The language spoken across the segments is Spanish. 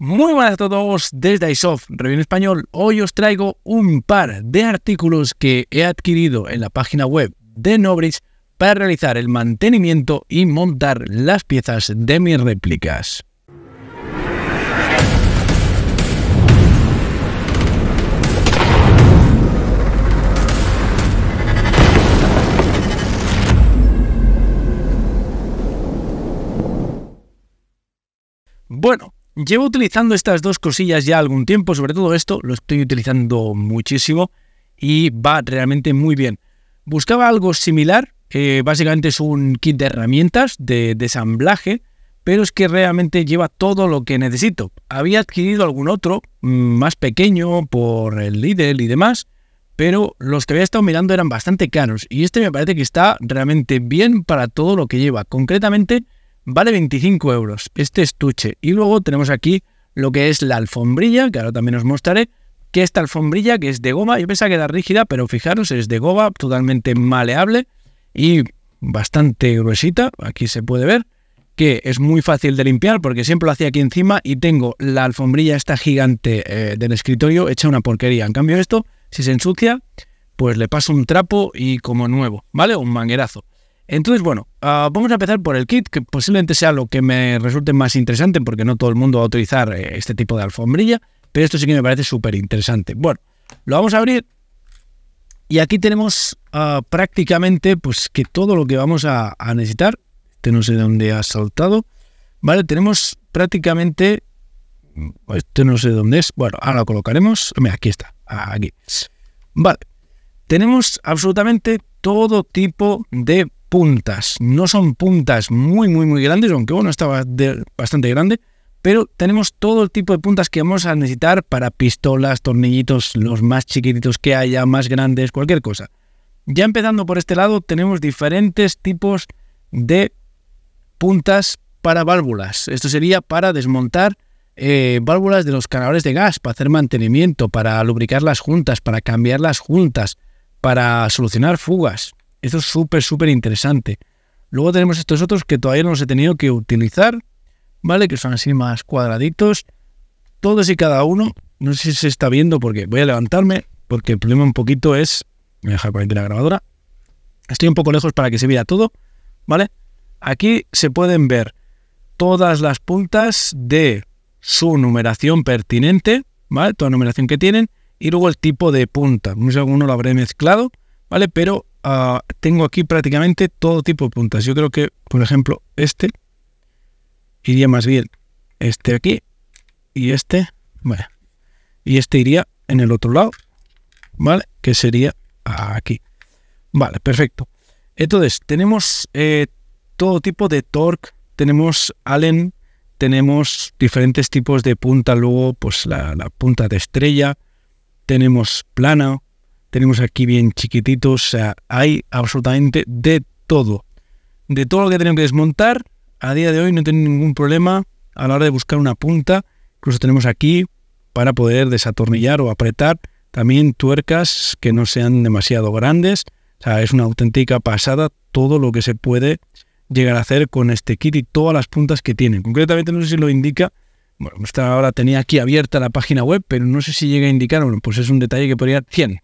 Muy buenas a todos desde iSoft Review Español. Hoy os traigo un par de artículos que he adquirido en la página web de Nobridge para realizar el mantenimiento y montar las piezas de mis réplicas. Bueno, Llevo utilizando estas dos cosillas ya algún tiempo, sobre todo esto, lo estoy utilizando muchísimo y va realmente muy bien. Buscaba algo similar, que básicamente es un kit de herramientas de desamblaje, pero es que realmente lleva todo lo que necesito. Había adquirido algún otro, mm, más pequeño, por el Lidl y demás, pero los que había estado mirando eran bastante caros y este me parece que está realmente bien para todo lo que lleva. Concretamente, Vale 25 euros este estuche. Y luego tenemos aquí lo que es la alfombrilla, que ahora también os mostraré, que esta alfombrilla que es de goma, yo pensaba que era rígida, pero fijaros, es de goma, totalmente maleable y bastante gruesita, aquí se puede ver, que es muy fácil de limpiar porque siempre lo hacía aquí encima y tengo la alfombrilla esta gigante eh, del escritorio hecha una porquería. En cambio esto, si se ensucia, pues le paso un trapo y como nuevo, ¿vale? Un manguerazo. Entonces, bueno, ah, vamos a empezar por el kit, que posiblemente sea lo que me resulte más interesante, porque no todo el mundo va a utilizar eh, este tipo de alfombrilla, pero esto sí que me parece súper interesante. Bueno, lo vamos a abrir y aquí tenemos ah, prácticamente pues, que todo lo que vamos a, necesitar. Este no sé de dónde ha saltado. Vale, tenemos prácticamente... Este no sé dónde es. Bueno, ahora lo colocaremos. Mira, aquí está. Aquí. Vale. Tenemos absolutamente todo tipo de puntas. No son puntas muy, muy, muy grandes, aunque bueno, estaba bastante grande, pero tenemos todo el tipo de puntas que vamos a necesitar para pistolas, tornillitos, los más chiquititos que haya, más grandes, cualquier cosa. Ya empezando por este lado, tenemos diferentes tipos de puntas para válvulas. Esto sería para desmontar eh, válvulas de los canales de gas, para hacer mantenimiento, para lubricar las juntas, para cambiar las juntas, para solucionar fugas. Eso es súper, súper interesante. Luego tenemos estos otros que todavía no los he tenido que utilizar, ¿vale? Que son así más cuadraditos. Todos y cada uno, no sé si se está viendo porque voy a levantarme, porque el problema un poquito es... Voy a dejar por la grabadora. Estoy un poco lejos para que se vea todo, ¿vale? Aquí se pueden ver todas las puntas de su numeración pertinente, ¿vale? Toda la numeración que tienen y luego el tipo de punta. No sé, alguno lo habré mezclado, ¿vale? Pero ah, tengo aquí prácticamente todo tipo de puntas. Yo creo que, por ejemplo, este iría más bien este aquí y este, y este iría en el otro lado, ¿vale? Que sería aquí. Vale, perfecto. Entonces, tenemos eh, todo tipo de torque, tenemos Allen, tenemos diferentes tipos de punta, luego pues la, la punta de estrella, tenemos plana, tenemos aquí bien chiquititos, o sea, hay absolutamente de todo. De todo lo que tenemos que desmontar, a día de hoy no tengo ningún problema a la hora de buscar una punta, incluso tenemos aquí para poder desatornillar o apretar también tuercas que no sean demasiado grandes. O sea, es una auténtica pasada todo lo que se puede llegar a hacer con este kit y todas las puntas que tiene. Concretamente, no sé si lo indica. Bueno, ahora tenía aquí abierta la página web, pero no sé si llega a indicar. Bueno, pues es un detalle que podría 100.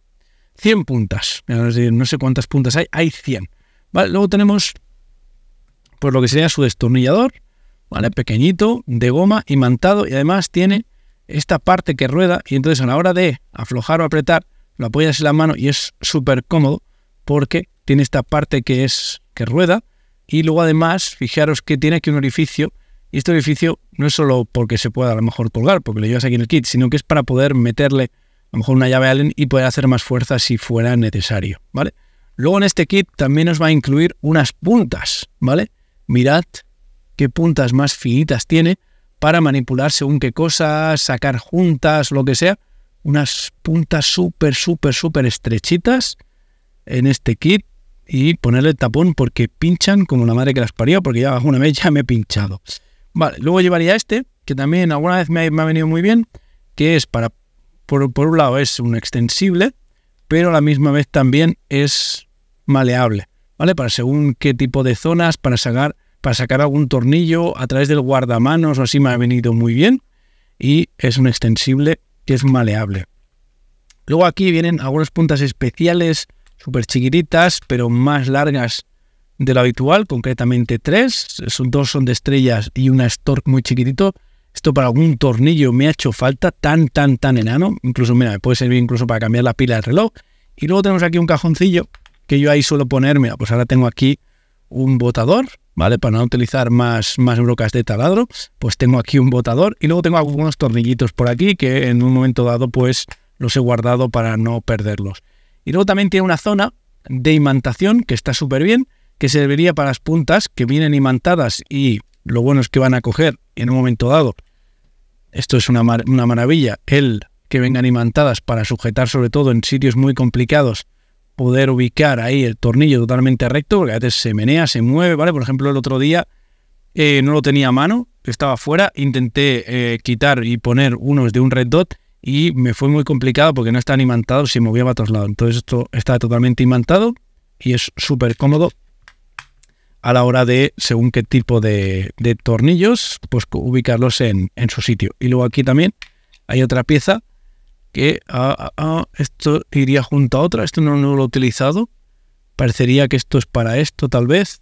100 puntas. No sé cuántas puntas hay, hay 100. Luego tenemos pues lo que sería su destornillador, ¿vale? pequeñito, de goma, imantado y además tiene esta parte que rueda y entonces a la hora de aflojar o apretar lo apoyas en la mano y es súper cómodo porque tiene esta parte que es que rueda y luego además fijaros que tiene aquí un orificio y este orificio no es solo porque se pueda a lo mejor colgar porque lo llevas aquí en el kit sino que es para poder meterle a lo mejor una llave Allen y poder hacer más fuerza si fuera necesario, ¿vale? Luego en este kit también os va a incluir unas puntas, ¿vale? Mirad qué puntas más finitas tiene para manipular según qué cosas, sacar juntas, lo que sea. Unas puntas súper, súper, súper estrechitas en este kit y ponerle tapón porque pinchan como la madre que las parió, porque ya una vez ya me he pinchado. Vale, luego llevaría este, que también alguna vez me ha venido muy bien, que es para por, un lado es un extensible, pero a la misma vez también es maleable, ¿vale? Para según qué tipo de zonas, para sacar, para sacar algún tornillo a través del guardamanos o así me ha venido muy bien. Y es un extensible que es maleable. Luego aquí vienen algunas puntas especiales, súper chiquititas, pero más largas de lo habitual, concretamente tres. dos son de estrellas y una Stork muy chiquitito, esto para algún tornillo me ha hecho falta tan, tan, tan enano. Incluso, mira, me puede servir incluso para cambiar la pila del reloj. Y luego tenemos aquí un cajoncillo que yo ahí suelo ponerme, mira, ah, pues ahora tengo aquí un botador, ¿vale? Para no utilizar más, más brocas de taladro, pues tengo aquí un botador y luego tengo algunos tornillitos por aquí que en un momento dado pues los he guardado para no perderlos. Y luego también tiene una zona de imantación que está súper bien, que serviría para las puntas que vienen imantadas y lo bueno es que van a coger en un momento dado esto es una, maravilla. El que vengan imantadas para sujetar sobre todo en sitios muy complicados, poder ubicar ahí el tornillo totalmente recto, porque a veces se menea, se mueve, ¿vale? Por ejemplo, el otro día eh, no lo tenía a mano, estaba fuera, intenté eh, quitar y poner unos de un red dot y me fue muy complicado porque no está imantados se movía a todos lados. Entonces esto está totalmente imantado y es súper cómodo a la hora de, según qué tipo de, tornillos, pues ubicarlos en, su sitio. Y luego aquí también hay otra pieza que ah, ah, ah, esto iría junto a otra, esto no, lo he utilizado, parecería que esto es para esto tal vez,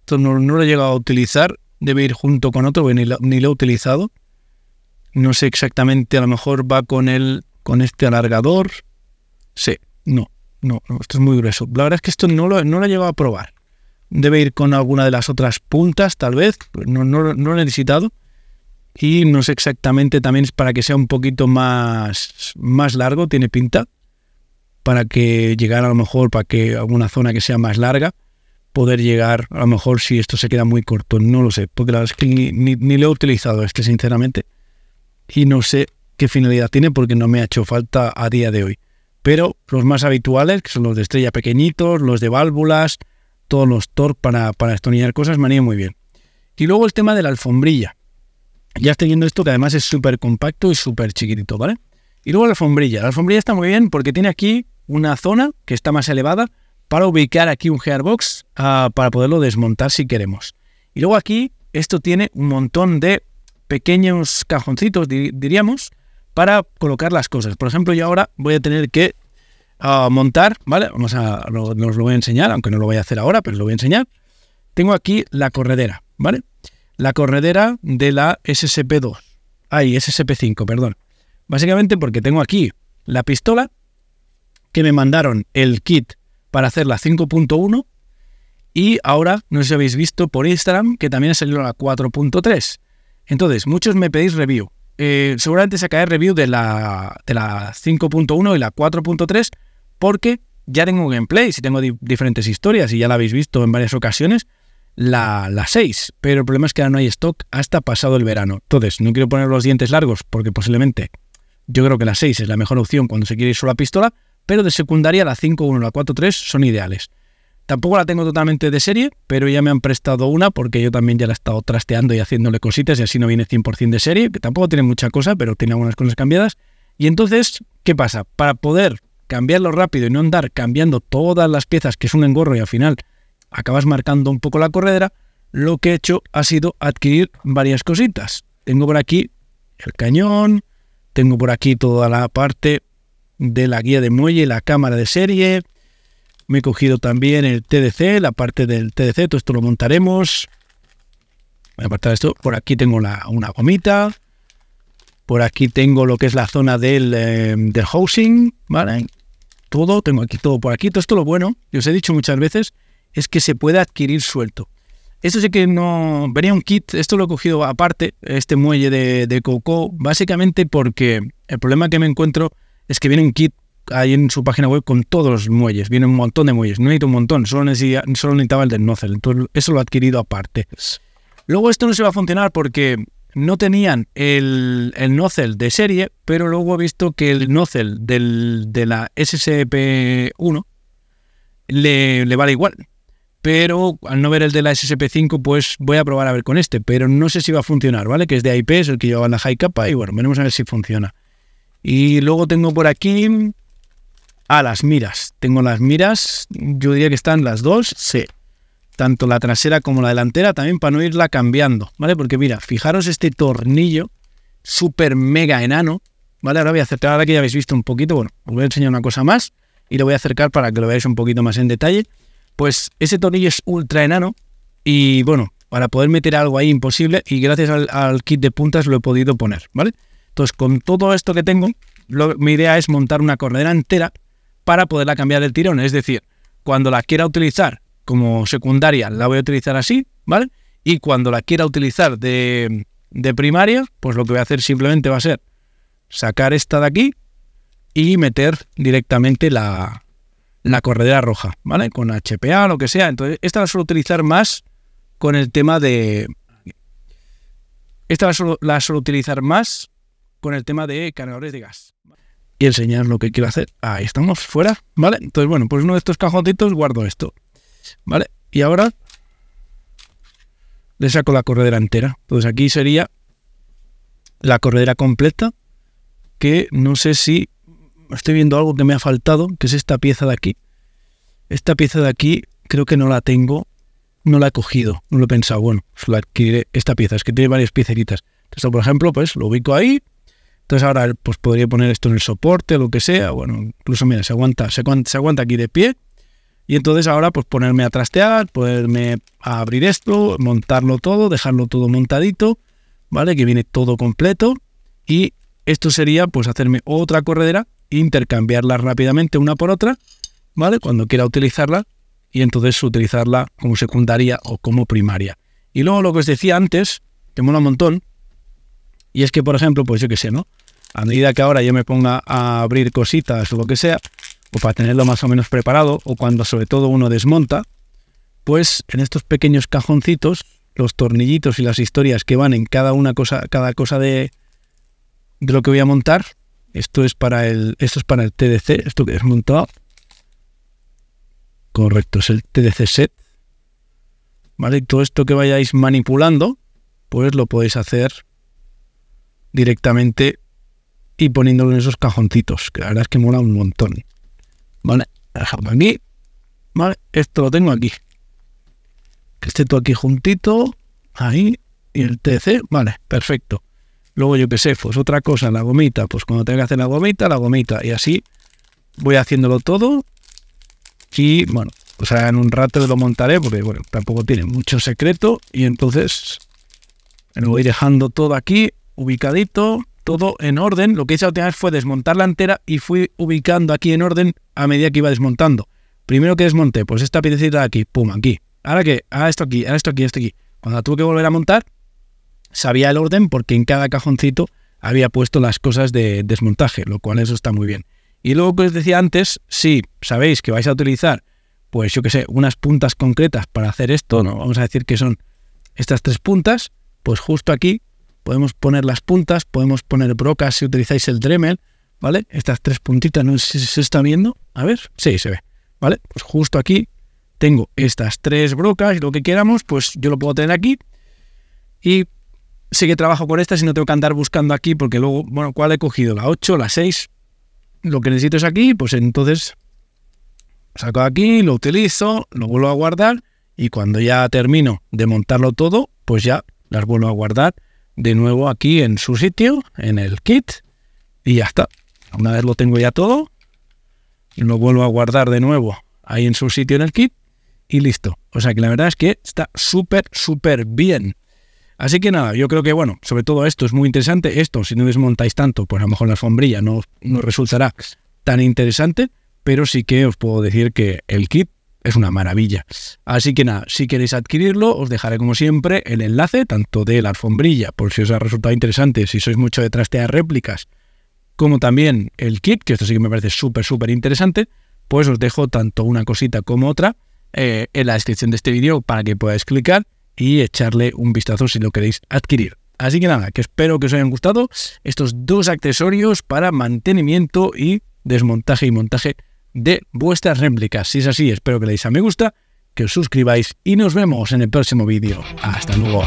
esto no, lo he llegado a utilizar, debe ir junto con otro, ni lo, he utilizado. No sé exactamente, a lo mejor va con el con este alargador. Sí, no, no, no, esto es muy grueso. La verdad es que esto no lo, no lo he llegado a probar debe ir con alguna de las otras puntas, tal vez, pues no, lo he necesitado. Y no sé exactamente también es para que sea un poquito más, más largo, tiene pinta, para que llegar a lo mejor, para que alguna zona que sea más larga, poder llegar a lo mejor si esto se queda muy corto, no lo sé, porque la ni, ni lo he utilizado este, sinceramente, y no sé qué finalidad tiene porque no me ha hecho falta a día de hoy. Pero los más habituales, que son los de estrella pequeñitos, los de válvulas, todos los torques para, para estornillar cosas, me muy bien. Y luego el tema de la alfombrilla. Ya teniendo esto que además es súper compacto y súper chiquitito, ¿vale? Y luego la alfombrilla. La alfombrilla está muy bien porque tiene aquí una zona que está más elevada para ubicar aquí un gearbox ah, para poderlo desmontar si queremos. Y luego aquí esto tiene un montón de pequeños cajoncitos, diríamos, para colocar las cosas. Por ejemplo, yo ahora voy a tener que a montar, ¿vale? Vamos a, nos lo voy a enseñar, aunque no lo voy a hacer ahora, pero os lo voy a enseñar. Tengo aquí la corredera, ¿vale? La corredera de la ssp 2 Ay, ssp 5 perdón. Básicamente porque tengo aquí la pistola, que me mandaron el kit para hacer la 5.1, y ahora, no sé si habéis visto por Instagram, que también ha salido la 4.3. Entonces, muchos me pedís review. Eh, seguramente seguramente cae review de la, de la 5.1 y la 4.3, porque ya tengo gameplay, si tengo diferentes historias y ya la habéis visto en varias ocasiones, la, 6, pero el problema es que ahora no hay stock hasta pasado el verano. Entonces, no quiero poner los dientes largos porque posiblemente yo creo que la 6 es la mejor opción cuando se quiere ir solo a pistola, pero de secundaria la 5.1 la 4.3 son ideales. Tampoco la tengo totalmente de serie, pero ya me han prestado una porque yo también ya la he estado trasteando y haciéndole cositas y así no viene 100% de serie, que tampoco tiene mucha cosa, pero tiene algunas cosas cambiadas. Y entonces, ¿qué pasa? Para poder cambiarlo rápido y no andar cambiando todas las piezas, que es un engorro y al final acabas marcando un poco la corredera, lo que he hecho ha sido adquirir varias cositas. Tengo por aquí el cañón, tengo por aquí toda la parte de la guía de muelle, la cámara de serie, me he cogido también el TDC, la parte del TDC, todo esto lo montaremos. Voy a apartar esto. Por aquí tengo una gomita. Por aquí tengo lo que es la zona del, eh, del housing, ¿vale? todo, tengo aquí todo por aquí. Todo esto lo bueno, y os he dicho muchas veces, es que se puede adquirir suelto. Esto sí que no... Venía un kit, esto lo he cogido aparte, este muelle de, Coco, básicamente porque el problema que me encuentro es que viene un kit ahí en su página web con todos los muelles, viene un montón de muelles, no necesito un montón, solo necesitaba, el del nozzle entonces eso lo he adquirido aparte. Pues Luego esto no se va a funcionar porque no tenían el, el nozzle de serie, pero luego he visto que el nozzle de la ssp 1 le, vale igual. Pero al no ver el de la ssp 5 pues voy a probar a ver con este, pero no sé si va a funcionar, ¿vale? Que es de IP, es el que lleva la high capa y bueno, veremos a ver si funciona. Y luego tengo por aquí... a ah, las miras. Tengo las miras, yo diría que están las dos, sí, tanto la trasera como la delantera, también para no irla cambiando, ¿vale? Porque mira, fijaros este tornillo súper mega enano, ¿vale? Ahora voy a acercar, ahora que ya habéis visto un poquito, bueno, os voy a enseñar una cosa más y lo voy a acercar para que lo veáis un poquito más en detalle. Pues ese tornillo es ultra enano y bueno, para poder meter algo ahí imposible y gracias al, kit de puntas lo he podido poner, ¿vale? Entonces, con todo esto que tengo, mi idea es montar una corredera entera para poderla cambiar el tirón, es decir, cuando la quiera utilizar como secundaria la voy a utilizar así, ¿vale? Y cuando la quiera utilizar de, primaria, pues lo que voy a hacer simplemente va a ser sacar esta de aquí y meter directamente la, la corredera roja, ¿vale? Con HPA, lo que sea. Entonces, esta la suelo utilizar más con el tema de... Esta la suelo, utilizar más con el tema de cargadores de gas. Y enseñar lo que quiero hacer. Ahí estamos, fuera, ¿vale? Entonces, bueno, pues uno de estos cajoncitos guardo esto. ¿Vale? Y ahora le saco la corredera entera. Entonces aquí sería la corredera completa, que no sé si estoy viendo algo que me ha faltado, que es esta pieza de aquí. Esta pieza de aquí creo que no la tengo, no la he cogido, no lo he pensado. Bueno, pues la adquiriré esta pieza, es que tiene varias pieceritas. Entonces, por ejemplo, pues lo ubico ahí. Entonces ahora pues podría poner esto en el soporte, lo que sea. Bueno, incluso mira, se aguanta, se se aguanta aquí de pie. Y entonces ahora pues ponerme a trastear, ponerme a abrir esto, montarlo todo, dejarlo todo montadito, ¿vale? Que viene todo completo. Y esto sería pues hacerme otra corredera, intercambiarla rápidamente una por otra, ¿vale? Cuando quiera utilizarla y entonces utilizarla como secundaria o como primaria. Y luego lo que os decía antes, que mola un montón, y es que por ejemplo, pues yo qué sé, ¿no? A medida que ahora yo me ponga a abrir cositas o lo que sea, o para tenerlo más o menos preparado, o cuando sobre todo uno desmonta, pues en estos pequeños cajoncitos, los tornillitos y las historias que van en cada una cosa, cada cosa de, lo que voy a montar, esto es para el, esto es para el TDC, esto que he desmontado. Correcto, es el TDC set. ¿Vale? Y todo esto que vayáis manipulando, pues lo podéis hacer directamente y poniéndolo en esos cajoncitos, que la verdad es que mola un montón. ¿Vale? dejamos aquí. ¿Vale? Esto lo tengo aquí. Que esté todo aquí juntito. Ahí. Y el TC. Vale, perfecto. Luego yo qué sé, pues otra cosa, la gomita. Pues cuando tenga que hacer la gomita, la gomita. Y así voy haciéndolo todo. Y bueno, o sea, en un rato lo montaré porque bueno, tampoco tiene mucho secreto. Y entonces lo voy dejando todo aquí, ubicadito todo en orden. Lo que hice la última vez fue la entera y fui ubicando aquí en orden a medida que iba desmontando. Primero que desmonté, pues esta piedecita de aquí, pum, aquí. Ahora que, a esto aquí, a esto aquí, esto aquí. Cuando la tuve que volver a montar, sabía el orden porque en cada cajoncito había puesto las cosas de desmontaje, lo cual eso está muy bien. Y luego que os decía antes, si sabéis que vais a utilizar, pues yo que sé, unas puntas concretas para hacer esto, ¿no? Vamos a decir que son estas tres puntas, pues justo aquí podemos poner las puntas, podemos poner brocas si utilizáis el Dremel, ¿vale? Estas tres puntitas, no sé si se está viendo, a ver, sí, se ve, ¿vale? Pues justo aquí tengo estas tres brocas, lo que queramos, pues yo lo puedo tener aquí y sé que trabajo con estas y no tengo que andar buscando aquí porque luego, bueno, ¿cuál he cogido? ¿La 8, la 6? Lo que necesito es aquí, pues entonces saco aquí, lo utilizo, lo vuelvo a guardar y cuando ya termino de montarlo todo, pues ya las vuelvo a guardar de nuevo aquí en su sitio, en el kit, y ya está. Una vez lo tengo ya todo, lo vuelvo a guardar de nuevo ahí en su sitio en el kit y listo. O sea que la verdad es que está súper, súper bien. Así que nada, yo creo que bueno, sobre todo esto es muy interesante. Esto, si no desmontáis tanto, pues a lo mejor la sombrilla no, no resultará tan interesante, pero sí que os puedo decir que el kit es una maravilla. Así que nada, si queréis adquirirlo, os dejaré como siempre el enlace, tanto de la alfombrilla, por si os ha resultado interesante, si sois mucho de trastear réplicas, como también el kit, que esto sí que me parece súper, súper interesante, pues os dejo tanto una cosita como otra eh, en la descripción de este vídeo para que podáis clicar y echarle un vistazo si lo queréis adquirir. Así que nada, que espero que os hayan gustado estos dos accesorios para mantenimiento y desmontaje y montaje de vuestras réplicas. Si es así, espero que le deis a me gusta, que os suscribáis y nos vemos en el próximo vídeo. Hasta luego.